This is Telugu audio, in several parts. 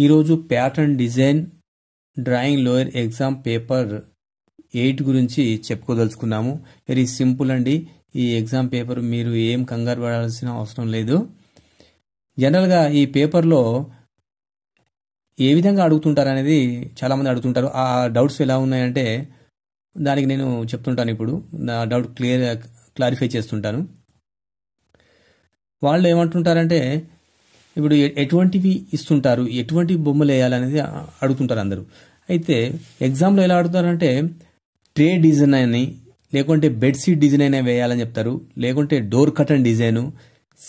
ఈరోజు pattern design drawing lower exam paper eight గురించి చెప్పుకోదలుచుకున్నాము వెరీ సింపుల్ అండి ఈ ఎగ్జామ్ పేపర్ మీరు ఏం కంగారు పడాల్సిన అవసరం లేదు జనరల్గా ఈ పేపర్లో ఏ విధంగా అడుగుతుంటారు అనేది చాలామంది అడుగుతుంటారు ఆ డౌట్స్ ఎలా ఉన్నాయంటే దానికి నేను చెప్తుంటాను ఇప్పుడు నా డౌట్ క్లియర్ క్లారిఫై చేస్తుంటాను వాళ్ళు ఏమంటుంటారంటే ఇప్పుడు ఎటువంటివి ఇస్తుంటారు ఎటువంటి బొమ్మలు వేయాలనేది అడుగుతుంటారు అందరూ అయితే ఎగ్జామ్లో ఎలా అడుగుతారంటే ట్రే డిజైన్ అని లేకుంటే బెడ్షీట్ డిజైన్ అయినా వేయాలని చెప్తారు లేకుంటే door curtain design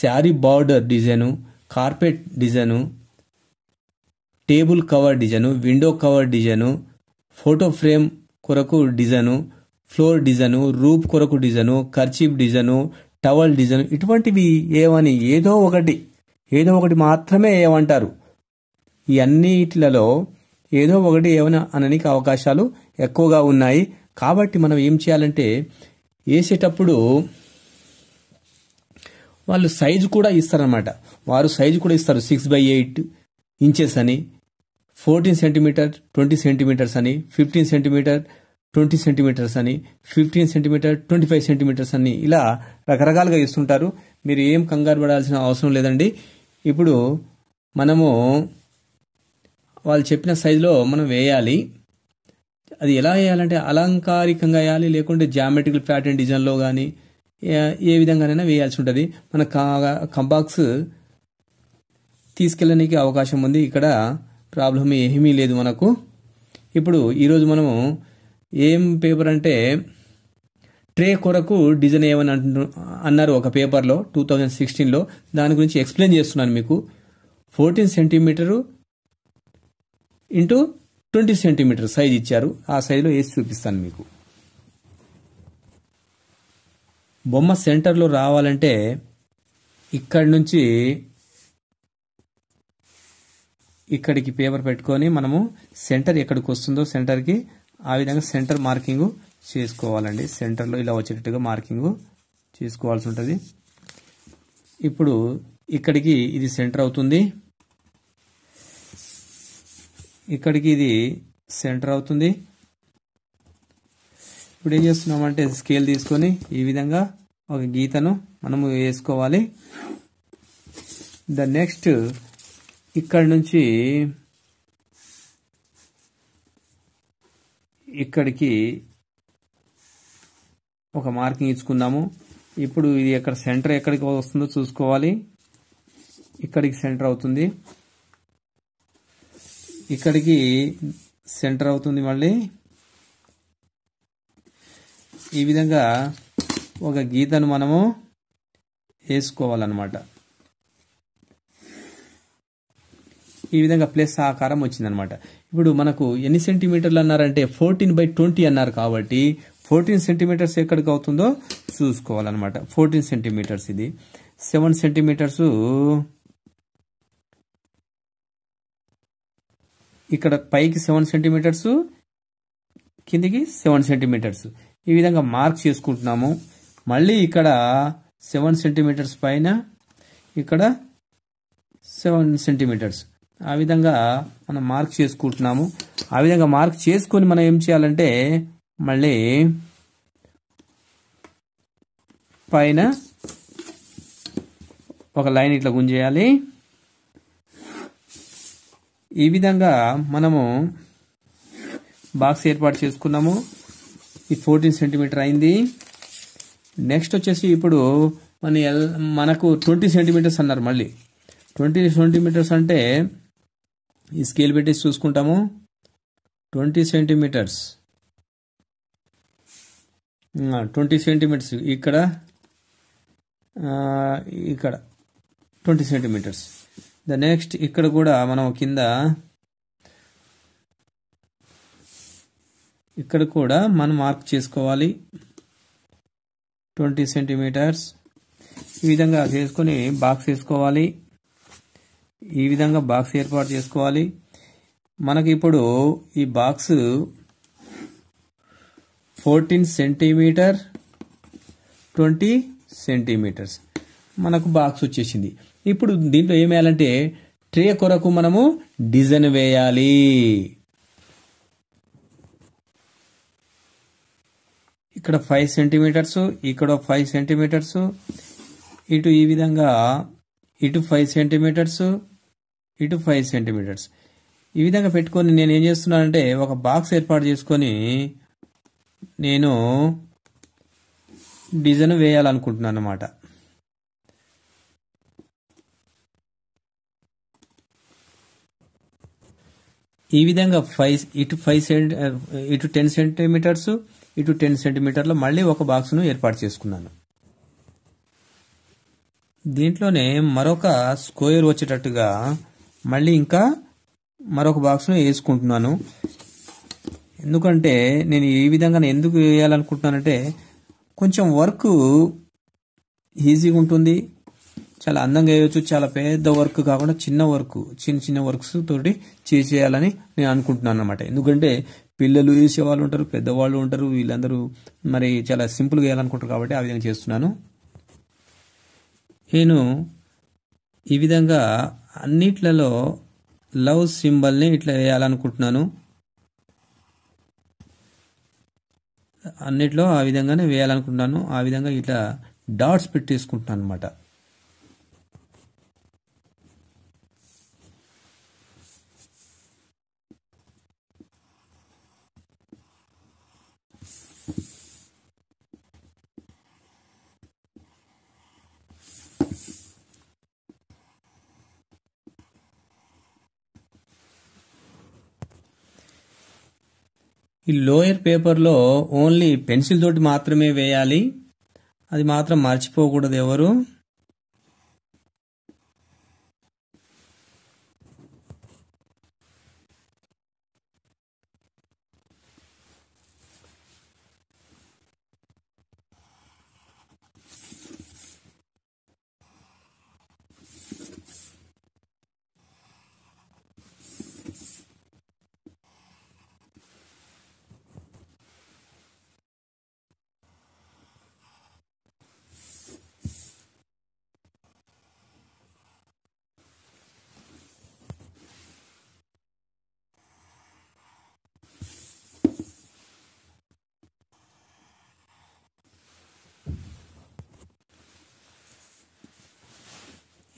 sari border design carpet design table cover design window cover design photo frame కొరకు డిజైను ఫ్లోర్ డిజైను రూప్ కొరకు design kerchief design towel design ఇటువంటివి ఏమని ఏదో ఒకటి ఏదో ఒకటి మాత్రమే ఏమంటారు ఈ అన్నిటిలలో ఏదో ఒకటి ఏమైనా అననికి అవకాశాలు ఎక్కువగా ఉన్నాయి కాబట్టి మనం ఏం చేయాలంటే వేసేటప్పుడు వాళ్ళు సైజు కూడా ఇస్తారనమాట వారు సైజు కూడా ఇస్తారు సిక్స్ బై ఎయిట్ ఇంచెస్ అని ఫోర్టీన్ సెంటీమీటర్ ట్వంటీ సెంటీమీటర్స్ అని ఫిఫ్టీన్ సెంటీమీటర్ ట్వంటీ సెంటీమీటర్స్ అని fifteen centimetre twenty five centimetres అని ఇలా రకరకాలుగా ఇస్తుంటారు మీరు ఏం కంగారు పడాల్సిన అవసరం లేదండి ఇప్పుడు మనము వాళ్ళు చెప్పిన సైజులో మనం వేయాలి అది ఎలా వేయాలంటే అలంకారికంగా వేయాలి లేకుంటే జామెట్రికల్ ప్యాటర్న్ డిజైన్లో కానీ ఏ విధంగానైనా వేయాల్సి ఉంటుంది మన కంబాక్స్ తీసుకెళ్ళడానికి అవకాశం ఉంది ఇక్కడ ప్రాబ్లం ఏమీ లేదు మనకు ఇప్పుడు ఈరోజు మనము ఏం పేపర్ అంటే ట్రే కొరకు డిజైన్ ఏమని అంటు అన్నారు ఒక పేపర్లో టూ థౌజండ్ సిక్స్టీన్లో దాని గురించి ఎక్స్ప్లెయిన్ చేస్తున్నాను మీకు fourteen centimetre into twenty centimetre size ఇచ్చారు ఆ సైజులో వేసి చూపిస్తాను మీకు బొమ్మ సెంటర్లో రావాలంటే ఇక్కడి నుంచి ఇక్కడికి పేపర్ పెట్టుకొని మనము సెంటర్ ఎక్కడికి వస్తుందో సెంటర్కి ఆ విధంగా సెంటర్ మార్కింగ్ చేసుకోవాలండి సెంటర్లో ఇలా వచ్చేటట్టుగా మార్కింగ్ చేసుకోవాల్సి ఉంటుంది ఇప్పుడు ఇక్కడికి ఇది సెంటర్ అవుతుంది ఇక్కడికి ఇది సెంటర్ అవుతుంది ఇప్పుడు ఏం చేస్తున్నామంటే స్కేల్ తీసుకొని ఈ విధంగా ఒక గీతను మనము వేసుకోవాలి ద నెక్స్ట్ ఇక్కడ నుంచి ఇక్కడికి ఒక మార్కింగ్ ఇచ్చుకుందాము ఇప్పుడు ఇది ఎక్కడ సెంటర్ ఎక్కడికి వస్తుందో చూసుకోవాలి ఇక్కడికి సెంటర్ అవుతుంది ఇక్కడికి సెంటర్ అవుతుంది మళ్ళీ ఈ విధంగా ఒక గీతను మనము వేసుకోవాలన్నమాట ఈ విధంగా ప్లస్ ఆకారం వచ్చిందనమాట ఇప్పుడు మనకు ఎన్ని సెంటీమీటర్లు అన్నారంటే ఫోర్టీన్ బై ట్వంటీ అన్నారు కాబట్టి ఫోర్టీన్ సెంటీమీటర్స్ ఎక్కడికి అవుతుందో చూసుకోవాలన్నమాట ఫోర్టీన్ సెంటీమీటర్స్ ఇది సెవెన్ సెంటీమీటర్స్ ఇక్కడ పైకి సెవెన్ సెంటీమీటర్స్ కిందికి సెవెన్ సెంటీమీటర్స్ ఈ విధంగా మార్క్ చేసుకుంటున్నాము మళ్ళీ ఇక్కడ సెవెన్ సెంటీమీటర్స్ పైన ఇక్కడ సెవెన్ సెంటీమీటర్స్ ఆ విధంగా మనం మార్క్ చేసుకుంటున్నాము ఆ విధంగా మార్క్ చేసుకొని మనం ఏం చేయాలంటే మళ్ళీ పైన ఒక లైన్ ఇట్లా గుంజేయాలి ఈ విధంగా మనము బాక్స్ ఏర్పాటు చేసుకున్నాము ఈ ఫోర్టీన్ సెంటీమీటర్ అయింది నెక్స్ట్ వచ్చేసి ఇప్పుడు మన మనకు ట్వంటీ సెంటీమీటర్స్ అన్నారు మళ్ళీ ట్వంటీ సెంటీమీటర్స్ అంటే ఈ స్కేల్ పెట్టేసి చూసుకుంటాము ట్వంటీ సెంటీమీటర్స్ ట్వంటీ సెంటీమీటర్స్ ఇక్కడ ఇక్కడ ట్వంటీ సెంటీమీటర్స్ ద నెక్స్ట్ ఇక్కడ కూడా మనం కింద ఇక్కడ కూడా మనం మార్క్ చేసుకోవాలి ట్వంటీ సెంటీమీటర్స్ ఈ విధంగా చేసుకొని బాక్స్ వేసుకోవాలి ఈ విధంగా బాక్స్ ఏర్పాటు చేసుకోవాలి మనకి ఇప్పుడు ఈ box fourteen centimetre twenty centimetres మనకు బాక్స్ వచ్చేసింది ఇప్పుడు దీంట్లో ఏం వేయాలంటే ట్రే కొరకు మనము డిజైన్ వేయాలి ఇక్కడ ఫైవ్ సెంటీమీటర్స్ ఇక్కడ ఫైవ్ సెంటీమీటర్స్ ఇటు ఈ విధంగా ఇటు ఫైవ్ సెంటీమీటర్స్ ఇటు ఫైవ్ సెంటీమీటర్స్ ఈ విధంగా పెట్టుకొని నేను ఏం చేస్తున్నానంటే ఒక బాక్స్ ఏర్పాటు చేసుకొని నేను డిజైన్ వేయాలనుకుంటున్నాను అన్నమాట ఈ విధంగా ఫైవ్ ఇటు ఫైవ్ సెంటీ ఇటు టెన్ సెంటీమీటర్స్ ఇటు టెన్ సెంటీమీటర్లు మళ్ళీ ఒక బాక్స్ను ఏర్పాటు చేసుకున్నాను దీంట్లోనే మరొక స్క్వేర్ వచ్చేటట్టుగా మళ్ళీ ఇంకా మరొక బాక్స్ను వేసుకుంటున్నాను ఎందుకంటే నేను ఈ విధంగా ఎందుకు వేయాలనుకుంటున్నానంటే కొంచెం వర్క్ ఈజీగా ఉంటుంది చాలా అందంగా వేయవచ్చు చాలా పెద్ద వర్క్ కాకుండా చిన్న వర్క్ చిన్న చిన్న వర్క్స్ తోటి చేసేయాలని నేను అనుకుంటున్నాను అనమాట ఎందుకంటే పిల్లలు వాళ్ళు ఉంటారు పెద్దవాళ్ళు ఉంటారు వీళ్ళందరూ మరి చాలా సింపుల్గా వేయాలనుకుంటారు కాబట్టి ఆ విధంగా చేస్తున్నాను నేను ఈ విధంగా అన్నిట్లలో లవ్ సింబల్ని ఇట్లా వేయాలనుకుంటున్నాను అన్నిట్లో ఆ విధంగానే వేయాలనుకుంటున్నాను ఆ విధంగా ఇట్లా డాట్స్ పెట్టేసుకుంటున్నాను అనమాట ఈ లోయర్ పేపర్లో ఓన్లీ పెన్సిల్ తోటి మాత్రమే వేయాలి అది మాత్రం మర్చిపోకూడదు ఎవరు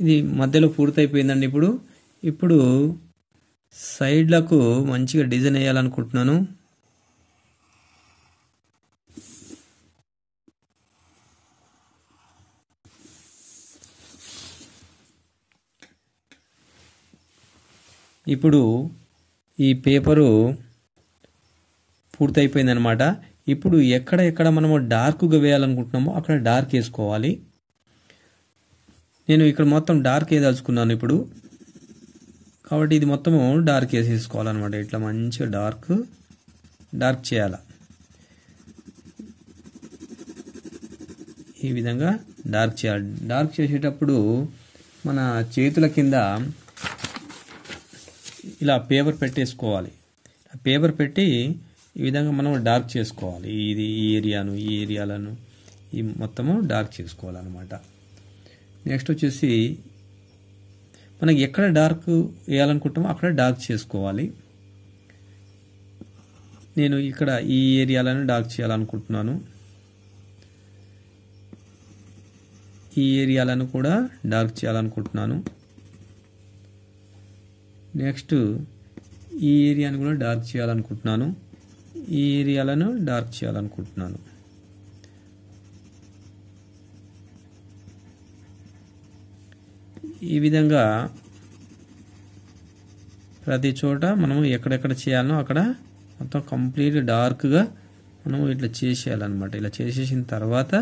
ఇది మధ్యలో పూర్తయిపోయిందండి ఇప్పుడు ఇప్పుడు సైడ్లకు మంచిగా డిజైన్ వేయాలనుకుంటున్నాను ఇప్పుడు ఈ పేపరు పూర్తయిపోయిందనమాట ఇప్పుడు ఎక్కడ ఎక్కడ మనము డార్క్గా వేయాలనుకుంటున్నామో అక్కడ డార్క్ వేసుకోవాలి నేను ఇక్కడ మొత్తం డార్క్ వేయదలుచుకున్నాను ఇప్పుడు కాబట్టి ఇది మొత్తము డార్క్ వేసేసుకోవాలన్నమాట ఇట్లా మంచిగా డార్క్ డార్క్ చేయాల ఈ విధంగా డార్క్ చేయాలి డార్క్ చేసేటప్పుడు మన చేతుల కింద ఇలా పేపర్ పెట్టేసుకోవాలి పేపర్ పెట్టి ఈ విధంగా మనం డార్క్ చేసుకోవాలి ఇది ఈ ఏరియాను ఈ ఏరియాలను ఈ మొత్తము డార్క్ చేసుకోవాలన్నమాట నెక్స్ట్ వచ్చేసి మనకి ఎక్కడ డార్క్ వేయాలనుకుంటామో అక్కడ డార్క్ చేసుకోవాలి నేను ఇక్కడ ఈ ఏరియాలను డార్క్ చేయాలనుకుంటున్నాను ఈ ఏరియాలను కూడా డార్క్ చేయాలనుకుంటున్నాను నెక్స్ట్ ఈ ఏరియాను కూడా డార్క్ చేయాలనుకుంటున్నాను ఈ ఏరియాలను డార్క్ చేయాలనుకుంటున్నాను ఈ విధంగా ప్రతి చోట మనము ఎక్కడెక్కడ చేయాలనో అక్కడ మొత్తం కంప్లీట్ డార్క్గా మనము ఇట్లా చేసేయాలన్నమాట ఇలా చేసేసిన తర్వాత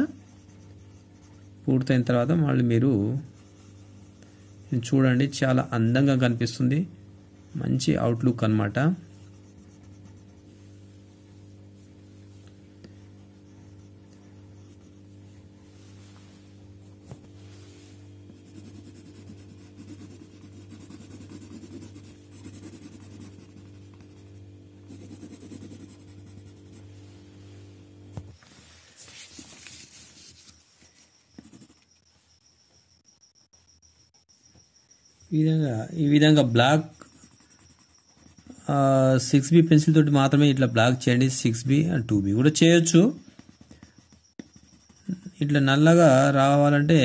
పూర్తయిన తర్వాత మళ్ళీ మీరు చూడండి చాలా అందంగా కనిపిస్తుంది మంచి అవుట్లుక్ అనమాట ఈ విధంగా ఈ విధంగా బ్లాక్ సిక్స్ బి పెన్సిల్ తోటి మాత్రమే ఇట్లా బ్లాక్ చేయండి six B and two B కూడా చేయొచ్చు ఇట్లా నల్లగా రావాలంటే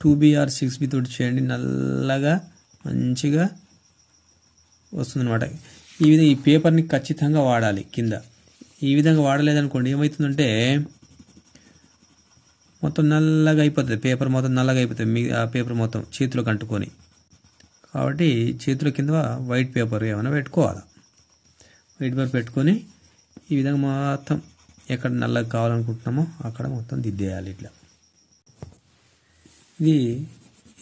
two B or six B తోటి చేయండి నల్లగా మంచిగా వస్తుందన్నమాట ఈ విధంగా ఈ పేపర్ని ఖచ్చితంగా వాడాలి కింద ఈ విధంగా వాడలేదనుకోండి ఏమవుతుందంటే మొత్తం నల్లగా అయిపోతుంది పేపర్ మొత్తం నల్లగా అయిపోతుంది మీ ఆ పేపర్ మొత్తం చేతిలో అంటుకొని కాబట్టి చేతుల కింద వైట్ పేపర్ ఏమైనా పెట్టుకోవాలి వైట్ పేపర్ పెట్టుకొని ఈ విధంగా మొత్తం ఎక్కడ నల్లగా కావాలనుకుంటున్నామో అక్కడ మొత్తం దిద్దేయాలి ఇట్లా ఇది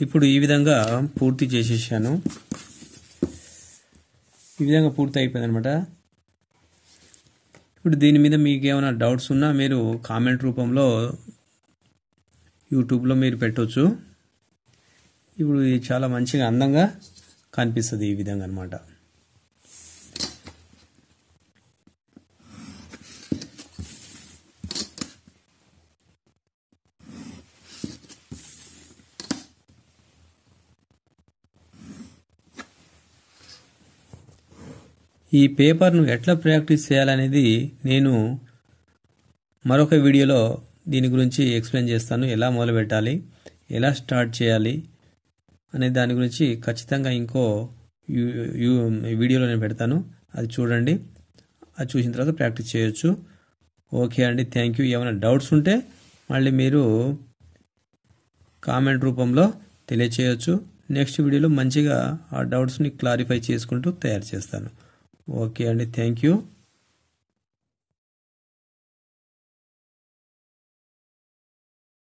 ఇప్పుడు ఈ విధంగా పూర్తి చేసేసాను ఈ విధంగా పూర్తి అయిపోయింది అనమాట ఇప్పుడు దీని మీద మీకు ఏమైనా డౌట్స్ ఉన్నా మీరు కామెంట్ రూపంలో యూట్యూబ్లో మీరు పెట్టవచ్చు ఇప్పుడు ఇది చాలా మంచిగా అందంగా కనిపిస్తుంది ఈ విధంగా అనమాట ఈ పేపర్ను ఎట్లా ప్రాక్టీస్ చేయాలనేది నేను మరొక వీడియోలో దీని గురించి ఎక్స్ప్లెయిన్ చేస్తాను ఎలా మొదలు పెట్టాలి ఎలా స్టార్ట్ చేయాలి అనే దాని గురించి ఖచ్చితంగా ఇంకో వీడియోలో నేను పెడతాను అది చూడండి అది చూసిన తర్వాత ప్రాక్టీస్ చేయొచ్చు ఓకే అండి థ్యాంక్ యూ ఏమైనా డౌట్స్ ఉంటే మళ్ళీ మీరు కామెంట్ రూపంలో తెలియచేయచ్చు నెక్స్ట్ వీడియోలో మంచిగా ఆ డౌట్స్ని క్లారిఫై చేసుకుంటూ తయారు చేస్తాను ఓకే అండి థ్యాంక్ యూ